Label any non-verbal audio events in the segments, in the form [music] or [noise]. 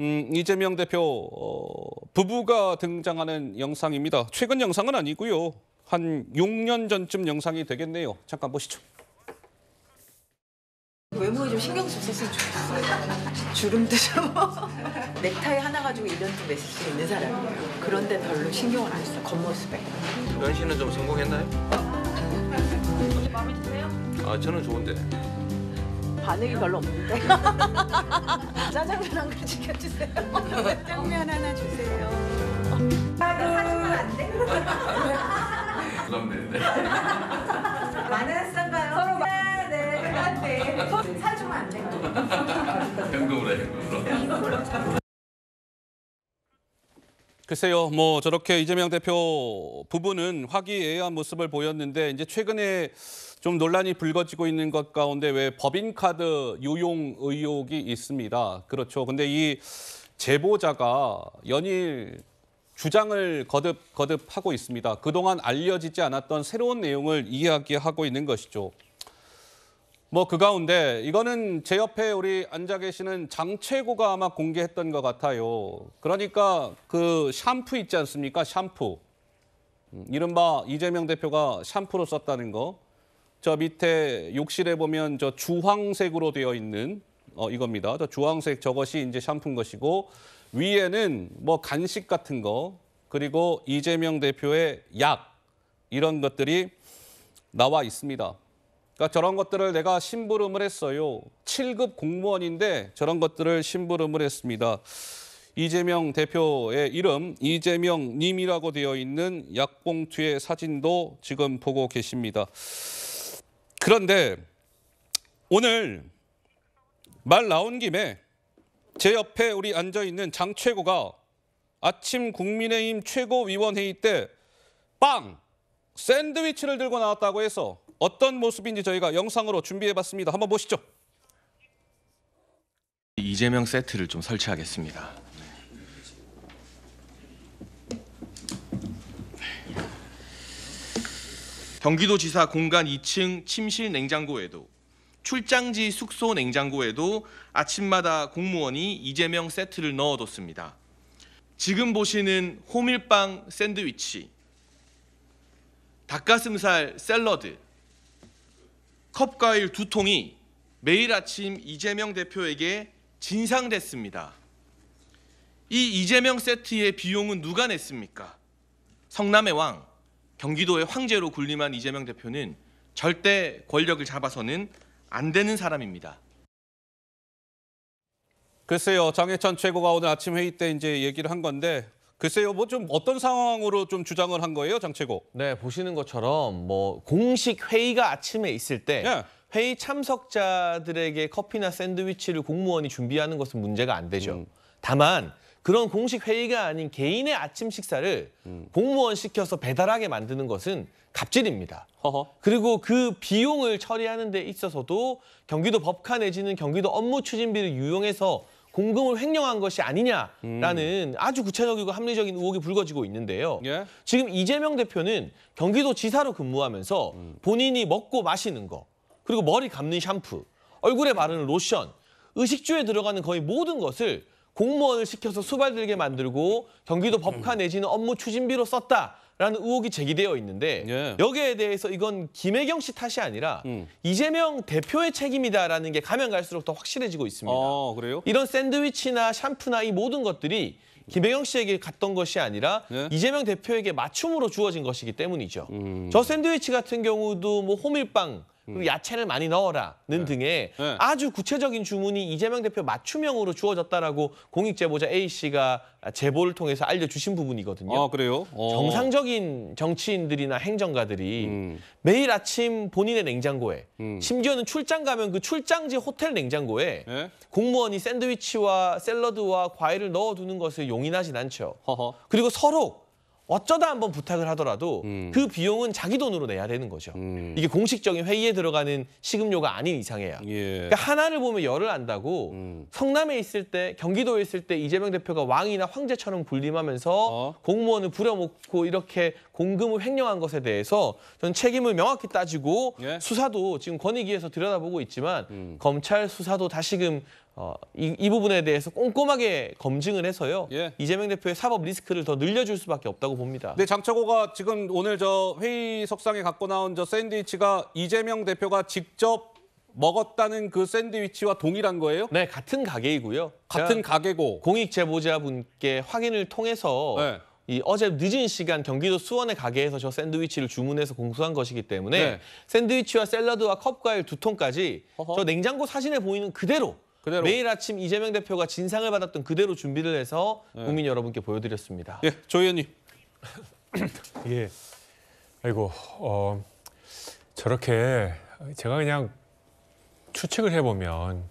음, 이재명 대표 어, 부부가 등장하는 영상입니다. 최근 영상은 아니고요. 한 6년 전쯤 영상이 되겠네요. 잠깐 보시죠. 외모에 좀 신경 썼으면 좋겠어요. 주름도 좀. [laughs] 넥타이 하나 가지고 1년도 맺을 수 있는 사람이에요. 그런데 별로 신경을 안 써, 겉모습에. 연신은 좀 성공했나요? 마음에 어? 드세요? 아, 저는 좋은데. 반응이 별로 없는데. 짜장면 한 그릇 켜주세요 짜장면 하나 주세요. 사주면 안 돼? 부담되는데. 많았을까요? 서로 네, 네, 네. 네. 사주면 안 돼. 현금으로 해, 현금으로. [laughs] 글쎄요, 뭐 저렇게 이재명 대표 부부는 화기애애한 모습을 보였는데 이제 최근에 좀 논란이 불거지고 있는 것 가운데 왜 법인카드 유용 의혹이 있습니다. 그렇죠. 근데 이 제보자가 연일 주장을 거듭 거듭하고 있습니다. 그동안 알려지지 않았던 새로운 내용을 이야기하고 있는 것이죠. 뭐그 가운데 이거는 제 옆에 우리 앉아 계시는 장최고가 아마 공개했던 것 같아요. 그러니까 그 샴푸 있지 않습니까? 샴푸. 음, 이른바 이재명 대표가 샴푸로 썼다는 거. 저 밑에 욕실에 보면 저 주황색으로 되어 있는 어, 이겁니다. 저 주황색 저것이 이제 샴푸인 것이고 위에는 뭐 간식 같은 거 그리고 이재명 대표의 약 이런 것들이 나와 있습니다. 그러니까 저런 것들을 내가 심부름을 했어요. 7급 공무원인데 저런 것들을 심부름을 했습니다. 이재명 대표의 이름 이재명 님이라고 되어 있는 약봉투의 사진도 지금 보고 계십니다. 그런데 오늘 말 나온 김에 제 옆에 우리 앉아 있는 장 최고가 아침 국민의힘 최고위원회의 때 빵 샌드위치를 들고 나왔다고 해서 어떤 모습인지 저희가 영상으로 준비해봤습니다. 한번 보시죠. 이재명 세트를 좀 설치하겠습니다. 경기도지사 공간 2층 침실 냉장고에도 출장지 숙소 냉장고에도 아침마다 공무원이 이재명 세트를 넣어뒀습니다. 지금 보시는 호밀빵 샌드위치, 닭가슴살 샐러드, 컵과일 두 통이 매일 아침 이재명 대표에게 진상됐습니다. 이 이재명 세트의 비용은 누가 냈습니까? 성남의 왕, 경기도의 황제로 군림한 이재명 대표는 절대 권력을 잡아서는 안 되는 사람입니다. 글쎄요, 장해찬 최고가 오늘 아침 회의 때 이제 얘기를 한 건데 글쎄요, 뭐 좀 어떤 상황으로 좀 주장을 한 거예요, 장채고 네, 보시는 것처럼 뭐 공식 회의가 아침에 있을 때 예. 회의 참석자들에게 커피나 샌드위치를 공무원이 준비하는 것은 문제가 안 되죠. 음. 다만 그런 공식 회의가 아닌 개인의 아침 식사를 음. 공무원 시켜서 배달하게 만드는 것은 갑질입니다. 허허. 그리고 그 비용을 처리하는 데 있어서도 경기도 법카 내지는 경기도 업무 추진비를 유용해서 공금을 횡령한 것이 아니냐라는 음. 아주 구체적이고 합리적인 의혹이 불거지고 있는데요. 예? 지금 이재명 대표는 경기도 지사로 근무하면서 음. 본인이 먹고 마시는 거, 그리고 머리 감는 샴푸, 얼굴에 바르는 로션, 의식주에 들어가는 거의 모든 것을 공무원을 시켜서 수발들게 만들고 경기도 법카 음. 내지는 업무 추진비로 썼다. 라는 의혹이 제기되어 있는데 예. 여기에 대해서 이건 김혜경 씨 탓이 아니라 음. 이재명 대표의 책임이다라는 게 가면 갈수록 더 확실해지고 있습니다. 아, 그래요? 이런 샌드위치나 샴푸나 이 모든 것들이 김혜경 씨에게 갔던 것이 아니라 예? 이재명 대표에게 맞춤으로 주어진 것이기 때문이죠. 음. 저 샌드위치 같은 경우도 뭐 호밀빵 그리고 야채를 많이 넣어라는 네. 등의 네. 아주 구체적인 주문이 이재명 대표 맞춤형으로 주어졌다라고 공익 제보자 A 씨가 제보를 통해서 알려주신 부분이거든요. 아 그래요? 어. 정상적인 정치인들이나 행정가들이 음. 매일 아침 본인의 냉장고에 음. 심지어는 출장 가면 그 출장지 호텔 냉장고에 네? 공무원이 샌드위치와 샐러드와 과일을 넣어두는 것을 용인하진 않죠. 허허. 그리고 서로 어쩌다 한번 부탁을 하더라도 음. 그 비용은 자기 돈으로 내야 되는 거죠. 음. 이게 공식적인 회의에 들어가는 시급료가 아닌 이상이에요. 예. 그러니까 하나를 보면 열을 안다고 음. 성남에 있을 때 경기도에 있을 때 이재명 대표가 왕이나 황제처럼 군림하면서 어? 공무원을 부려먹고 이렇게 공금을 횡령한 것에 대해서 저는 책임을 명확히 따지고 예? 수사도 지금 권익위에서 들여다보고 있지만 음. 검찰 수사도 다시금 어, 이, 이, 부분에 대해서 꼼꼼하게 검증을 해서요. 예. 이재명 대표의 사법 리스크를 더 늘려줄 수밖에 없다고 봅니다. 네, 장차고가 지금 오늘 저 회의 석상에 갖고 나온 저 샌드위치가 이재명 대표가 직접 먹었다는 그 샌드위치와 동일한 거예요? 네, 같은 가게이고요. 같은 가게고 공익 제보자분께 확인을 통해서 네. 이 어제 늦은 시간 경기도 수원의 가게에서 저 샌드위치를 주문해서 공수한 것이기 때문에 네. 샌드위치와 샐러드와 컵과일 두 통까지 허허. 저 냉장고 사진에 보이는 그대로 그대로. 매일 아침 이재명 대표가 진상을 받았던 그대로 준비를 해서 네. 국민 여러분께 보여드렸습니다. 예, 조 의원님. [coughs] 예. 아이고, 어, 저렇게 제가 그냥 추측을 해보면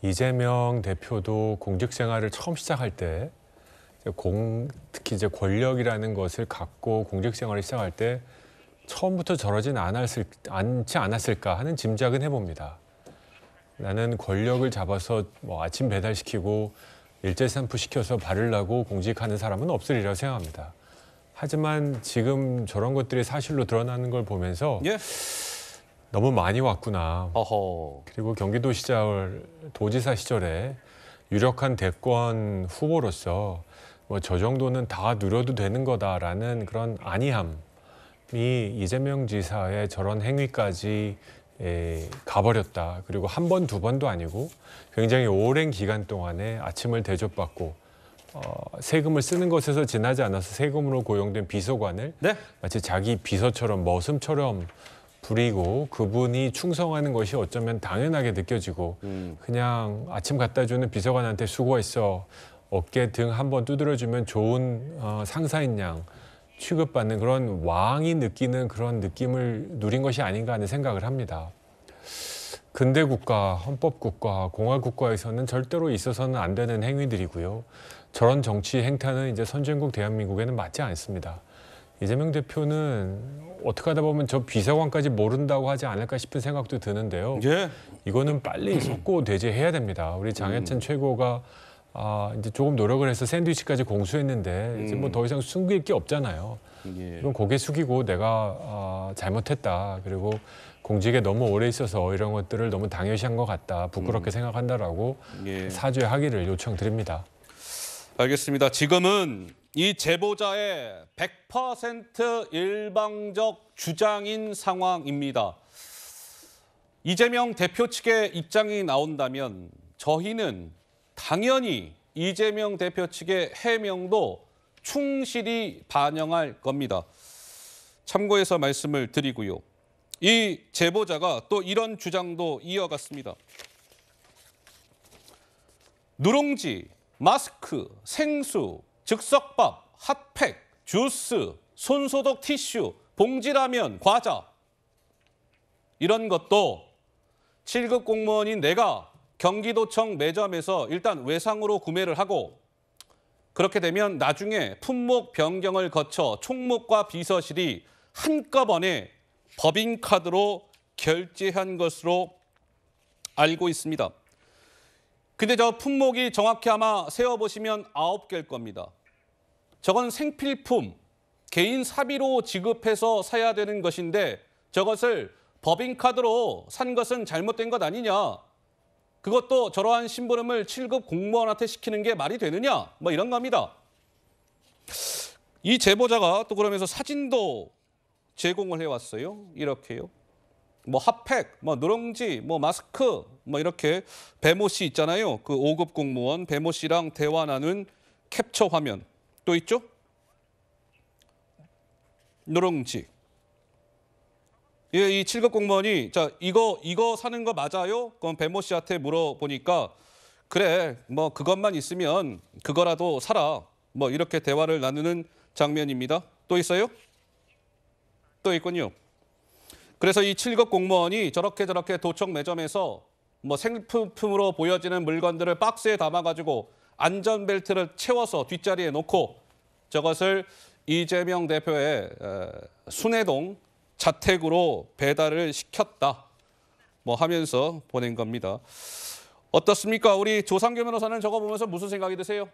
이재명 대표도 공직 생활을 처음 시작할 때 공, 특히 이제 권력이라는 것을 갖고 공직 생활을 시작할 때 처음부터 저러진 않았을, 않지 않았을까 하는 짐작은 해봅니다. 나는 권력을 잡아서 뭐 아침 배달시키고 일제산푸 시켜서 발을 나고 공직하는 사람은 없으리라 생각합니다. 하지만 지금 저런 것들이 사실로 드러나는 걸 보면서 예. 너무 많이 왔구나. 어허. 그리고 경기도 시절 도지사 시절에 유력한 대권 후보로서 뭐저 정도는 다 누려도 되는 거다라는 그런 안이함이 이재명 지사의 저런 행위까지 에, 예, 가버렸다. 그리고 한 번, 두 번도 아니고 굉장히 오랜 기간 동안에 아침을 대접받고 어, 세금을 쓰는 것에서 지나지 않아서 세금으로 고용된 비서관을 네? 마치 자기 비서처럼 머슴처럼 부리고 그분이 충성하는 것이 어쩌면 당연하게 느껴지고 음. 그냥 아침 갖다 주는 비서관한테 수고했어 어깨 등 한번 두드려주면 좋은 어, 상사인 양 취급받는 그런 왕이 느끼는 그런 느낌을 누린 것이 아닌가 하는 생각을 합니다. 근대 국가, 헌법 국가, 공화 국가에서는 절대로 있어서는 안 되는 행위들이고요. 저런 정치 행태는 이제 선진국 대한민국에는 맞지 않습니다. 이재명 대표는 어떻게 하다 보면 저 비서관까지 모른다고 하지 않을까 싶은 생각도 드는데요. 예. 이거는 빨리 속고 [clears throat] 대제해야 됩니다. 우리 장혜찬 음. 최고가 아, 이제 조금 노력을 해서 샌드위치까지 공수했는데 뭐 음. 이제 뭐 더 이상 숨길 게 없잖아요. 예. 그럼 고개 숙이고 내가 아, 잘못했다. 그리고 공직에 너무 오래 있어서 이런 것들을 너무 당연시한 것 같다. 부끄럽게 음. 생각한다라고 예. 사죄 하기를 요청드립니다. 알겠습니다. 지금은 이 제보자의 100% 일방적 주장인 상황입니다. 이재명 대표 측의 입장이 나온다면 저희는 당연히 이재명 대표 측의 해명도 충실히 반영할 겁니다. 참고해서 말씀을 드리고요. 이 제보자가 또 이런 주장도 이어갔습니다. 누룽지, 마스크, 생수, 즉석밥, 핫팩, 주스, 손소독 티슈, 봉지라면, 과자 이런 것도 7급 공무원인 내가 경기도청 매점에서 일단 외상으로 구매를 하고 그렇게 되면 나중에 품목 변경을 거쳐 총목과 비서실이 한꺼번에 법인카드로 결제한 것으로 알고 있습니다. 근데 저 품목이 정확히 아마 세어보시면 아홉 개일 겁니다. 저건 생필품, 개인 사비로 지급해서 사야 되는 것인데 저것을 법인카드로 산 것은 잘못된 것 아니냐 그것도 저러한 심부름을 7급 공무원한테 시키는 게 말이 되느냐? 뭐 이런 겁니다. 이 제보자가 또 그러면서 사진도 제공을 해왔어요. 이렇게요. 뭐 핫팩, 뭐 누룽지, 뭐 마스크, 뭐 이렇게 배모 씨 있잖아요. 그 5급 공무원 배모 씨랑 대화 나눈 캡처 화면 또 있죠? 누룽지. 예, 이 7급 공무원이 자, 이거 이거 사는 거 맞아요? 그럼 배모 씨한테 물어보니까 그래. 뭐 그것만 있으면 그거라도 사라. 뭐 이렇게 대화를 나누는 장면입니다. 또 있어요? 또 있군요. 그래서 이 7급 공무원이 저렇게 저렇게 도청 매점에서 뭐 생품으로 보여지는 물건들을 박스에 담아가지고 안전벨트를 채워서 뒷자리에 놓고 저것을 이재명 대표의 순회동 자택으로 배달을 시켰다. 뭐 하면서 보낸 겁니다. 어떻습니까? 우리 조상규 변호사는 저거 보면서 무슨 생각이 드세요?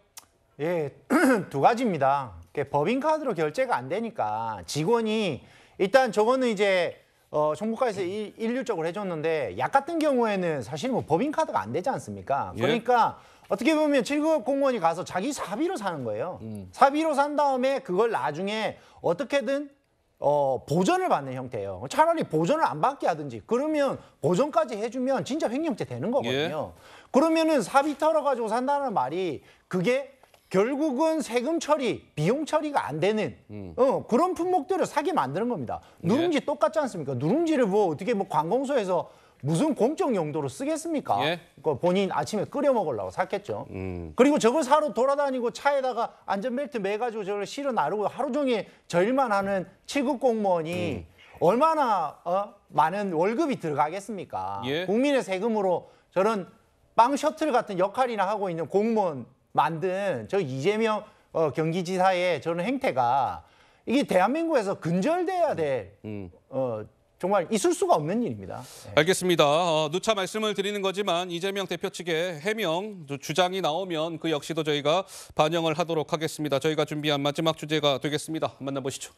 예, [clears throat] 두 가지입니다. 법인카드로 결제가 안 되니까 직원이 일단 저거는 이제 어, 정부가에서 일, 률적으로 해줬는데 약 같은 경우에는 사실 뭐 법인카드가 안 되지 않습니까? 예. 그러니까 예. 어떻게 보면 7급 공무원이 가서 자기 사비로 사는 거예요. 음. 사비로 산 다음에 그걸 나중에 어떻게든 어, 보전을 받는 형태예요. 차라리 보전을 안 받게 하든지 그러면 보전까지 해주면 진짜 횡령죄 되는 거거든요. 예. 그러면은 사비 털어가지고 산다는 말이 그게 결국은 세금 처리, 비용 처리가 안 되는 음. 어, 그런 품목들을 사게 만드는 겁니다. 누룽지 예. 똑같지 않습니까? 누룽지를 뭐 어떻게 뭐 관공서에서 무슨 공적 용도로 쓰겠습니까? 예? 그 본인 아침에 끓여 먹으려고 샀겠죠. 음. 그리고 저걸 사러 돌아다니고 차에다가 안전벨트 매가지고 저걸 실어 나르고 하루 종일 저 일만 하는 7급 공무원이 음. 얼마나 어? 많은 월급이 들어가겠습니까? 예? 국민의 세금으로 저런 빵 셔틀 같은 역할이나 하고 있는 공무원 만든 저 이재명 어, 경기지사의 저런 행태가 이게 대한민국에서 근절돼야 될 음. 어, 정말 있을 수가 없는 일입니다. 예. 알겠습니다. 어, 누차 말씀을 드리는 거지만 이재명 대표 측의 해명 주장이 나오면 그 역시도 저희가 반영을 하도록 하겠습니다. 저희가 준비한 마지막 주제가 되겠습니다. 만나보시죠.